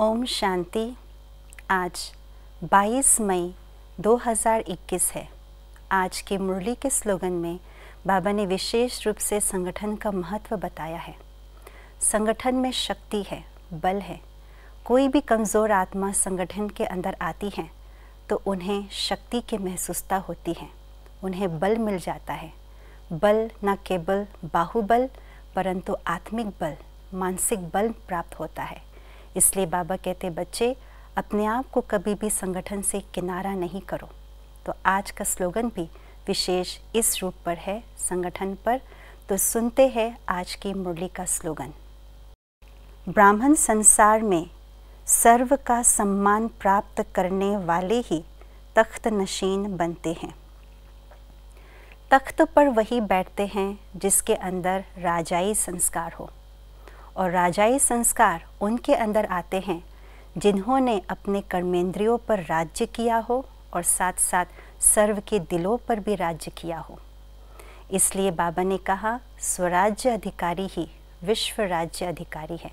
ओम शांति आज 22 मई 2021 है आज के मुरली के स्लोगन में बाबा ने विशेष रूप से संगठन का महत्व बताया है संगठन में शक्ति है बल है कोई भी कमज़ोर आत्मा संगठन के अंदर आती है तो उन्हें शक्ति की महसूसता होती है उन्हें बल मिल जाता है बल न केवल बाहुबल परंतु आत्मिक बल मानसिक बल प्राप्त होता है इसलिए बाबा कहते बच्चे अपने आप को कभी भी संगठन से किनारा नहीं करो तो आज का स्लोगन भी विशेष इस रूप पर है संगठन पर तो सुनते हैं आज की मुरली का स्लोगन ब्राह्मण संसार में सर्व का सम्मान प्राप्त करने वाले ही तख्त नशीन बनते हैं तख्त पर वही बैठते हैं जिसके अंदर राजाई संस्कार हो और राजाई संस्कार उनके अंदर आते हैं जिन्होंने अपने कर्मेंद्रियों पर राज्य किया हो और साथ साथ सर्व के दिलों पर भी राज्य किया हो इसलिए बाबा ने कहा स्वराज्य अधिकारी ही विश्व राज्य अधिकारी है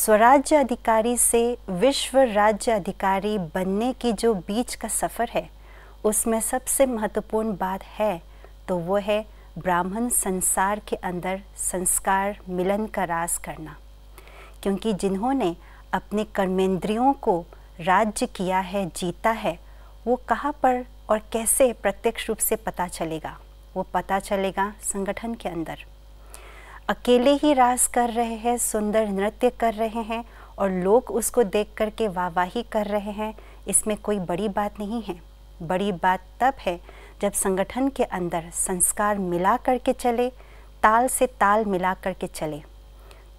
स्वराज्य अधिकारी से विश्व राज्य अधिकारी बनने की जो बीच का सफ़र है उसमें सबसे महत्वपूर्ण बात है तो वो है ब्राह्मण संसार के अंदर संस्कार मिलन का रास करना क्योंकि जिन्होंने अपने कर्मेंद्रियों को राज्य किया है जीता है वो कहाँ पर और कैसे प्रत्यक्ष रूप से पता चलेगा वो पता चलेगा संगठन के अंदर अकेले ही रास कर रहे हैं सुंदर नृत्य कर रहे हैं और लोग उसको देख कर के वाहवाही कर रहे हैं इसमें कोई बड़ी बात नहीं है बड़ी बात तब है जब संगठन के अंदर संस्कार मिला कर के चले ताल से ताल मिला कर के चले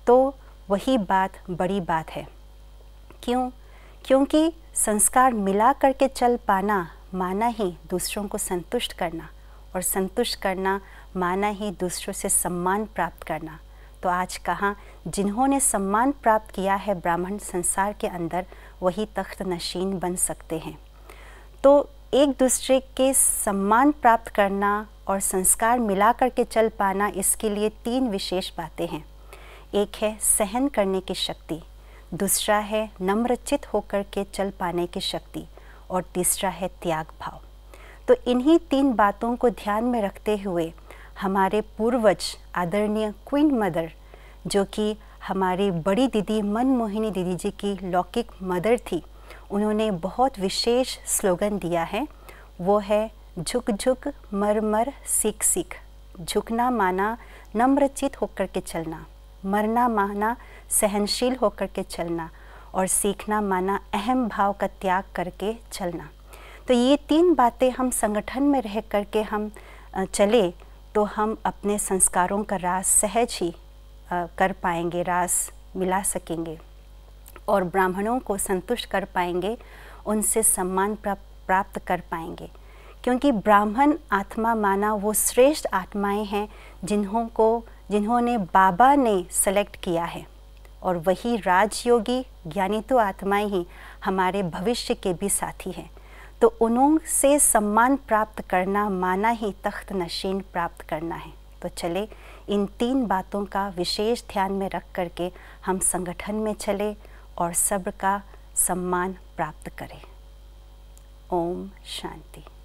तो वही बात बड़ी बात है क्यों क्योंकि संस्कार मिला कर के चल पाना माना ही दूसरों को संतुष्ट करना और संतुष्ट करना माना ही दूसरों से सम्मान प्राप्त करना तो आज कहाँ जिन्होंने सम्मान प्राप्त किया है ब्राह्मण संसार के अंदर वही तख्त नशीन बन सकते हैं तो एक दूसरे के सम्मान प्राप्त करना और संस्कार मिला करके चल पाना इसके लिए तीन विशेष बातें हैं एक है सहन करने की शक्ति दूसरा है नम्रचित होकर के चल पाने की शक्ति और तीसरा है त्याग भाव तो इन्हीं तीन बातों को ध्यान में रखते हुए हमारे पूर्वज आदरणीय क्वीन मदर जो कि हमारी बड़ी दीदी मनमोहिनी दीदी जी की लौकिक मदर थी उन्होंने बहुत विशेष स्लोगन दिया है वो है झुक झुक मर मर सीख सीख झुकना माना नम्रचित होकर के चलना मरना माना सहनशील होकर के चलना और सीखना माना अहम भाव का त्याग करके चलना तो ये तीन बातें हम संगठन में रह कर के हम चले तो हम अपने संस्कारों का रास सहज ही कर पाएंगे रास मिला सकेंगे और ब्राह्मणों को संतुष्ट कर पाएंगे उनसे सम्मान प्राप्त कर पाएंगे क्योंकि ब्राह्मण आत्मा माना वो श्रेष्ठ आत्माएं हैं जिन्हों को जिन्होंने बाबा ने सेलेक्ट किया है और वही राजयोगी ज्ञानी तो आत्माएं ही हमारे भविष्य के भी साथी हैं तो उन्हों से सम्मान प्राप्त करना माना ही तख्त नशीन प्राप्त करना है तो चले इन तीन बातों का विशेष ध्यान में रख करके हम संगठन में चले और सब्र का सम्मान प्राप्त करें ओम शांति